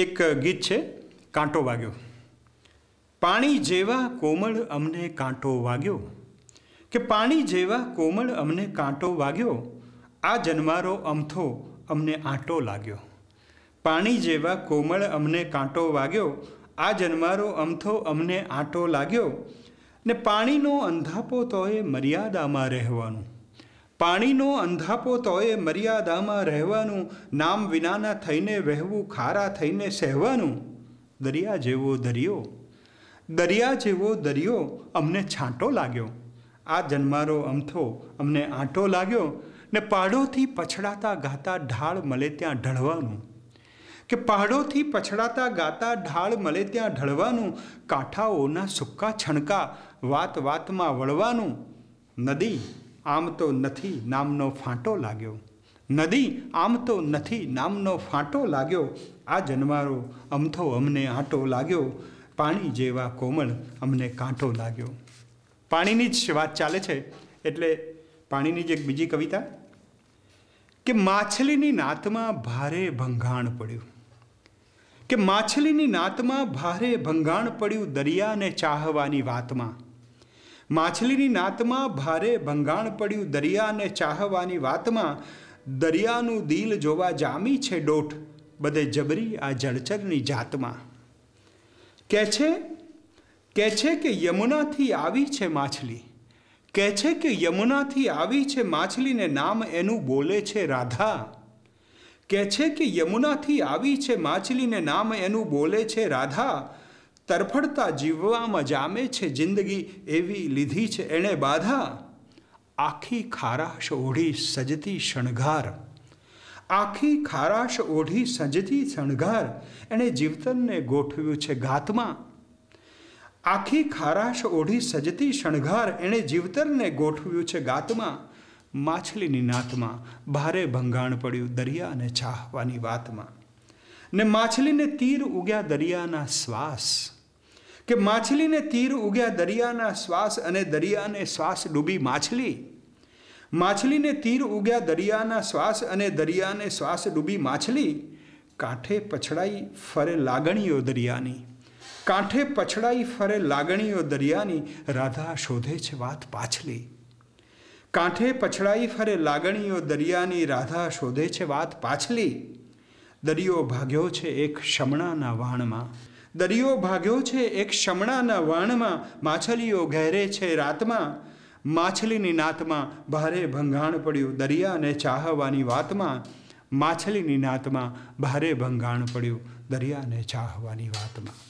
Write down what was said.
એક ગીત છે કાંટો વાગ્યો પાણી જેવા કોમળ અમને કાંટો વાગ્યો કે પાણી જેવા કોમળ અમને કાંટો વાગ્યો આ જન્મારો અમથો અમને આંટો લાગ્યો પાણી જેવા કોમળ અમને કાંટો વાગ્યો આ જન્મારો અમથો અમને આંટો લાગ્યો ને પાણીનો અંધાપો તો એ મર્યાદામાં રહેવાનું પાણીનો અંધાપો તોય મર્યાદામાં રહેવાનું નામ વિનાના થઈને વહેવું ખારા થઈને સહેવાનું દરિયા જેવો દરિયો દરિયા જેવો દરિયો અમને છાંટો લાગ્યો આ જન્મારો અમથો અમને આંટો લાગ્યો ને પહાડોથી પછડાતા ગાતા ઢાળ મળે ત્યાં ઢળવાનું કે પહાડોથી પછડાતા ગાતા ઢાળ મળે ત્યાં ઢળવાનું કાંઠાઓના સૂકા છણકા વાત વાતમાં વળવાનું નદી આમ તો નથી નામનો ફાંટો લાગ્યો નદી આમ તો નથી નામનો ફાંટો લાગ્યો આ જન્મારો અમથો અમને આંટો લાગ્યો પાણી જેવા કોમળ અમને કાંટો લાગ્યો પાણીની જ વાત ચાલે છે એટલે પાણીની જ એક બીજી કવિતા કે માછલીની નાતમાં ભારે ભંગાણ પડ્યું કે માછલીની નાતમાં ભારે ભંગાણ પડ્યું દરિયાને ચાહવાની વાતમાં માછલીની નાતમાં ભારે ભંગાણ પડ્યું દરિયાને ચાહવાની વાતમાં દરિયાનું દિલ જોવા જામી છે ડોટ બધે જબરી આ જળચરની જાતમાં કહે છે કહે છે કે યમુનાથી આવી છે માછલી કહે છે કે યમુનાથી આવી છે માછલીને નામ એનું બોલે છે રાધા કહે છે કે યમુનાથી આવી છે માછલીને નામ એનું બોલે છે રાધા તરફડતા જીવવામાં જામે છે જિંદગી એવી લીધી છે એણે બાધા આખી ખારાશ ઓઢી સજતી શણગાર આખી ખારાશ ઓઢી સજતી શણગાર એણે જીવતનને ગોઠવ્યું છે ગાતમાં આખી ખારાશ ઓઢી સજતી શણગાર એણે જીવતરને ગોઠવ્યું છે ગાતમાં માછલીની નાતમાં ભારે ભંગાણ પડ્યું દરિયાને ચાહવાની વાતમાં ને માછલીને તીર ઉગ્યા દરિયાના શ્વાસ કે માછલીને તીર ઉગ્યા દરિયાના શ્વાસ અને દરિયાને શ્વાસ ડૂબી માછલી માછલીને તીર ઉગ્યા દરિયાના શ્વાસ અને દરિયાને શ્વાસ ડૂબી માછલી કાંઠે પછડાઈ ફરે લાગણીઓ દરિયાની કાંઠે પછડાઈ ફરે લાગણીઓ દરિયાની રાધા શોધે છે વાત પાછલી કાંઠે પછડાઈ ફરે લાગણીઓ દરિયાની રાધા શોધે છે વાત પાછલી દરિયો ભાગ્યો છે એક શમણાના વાણમાં દરિયો ભાગ્યો છે એક શમણાના વાણમાં માછલીઓ ઘેરે છે રાતમાં માછલીની નાતમાં ભારે ભંગાણ પડ્યું દરિયાને ચાહવાની વાતમાં માછલીની નાતમાં ભારે ભંગાણ પડ્યું દરિયાને ચાહવાની વાતમાં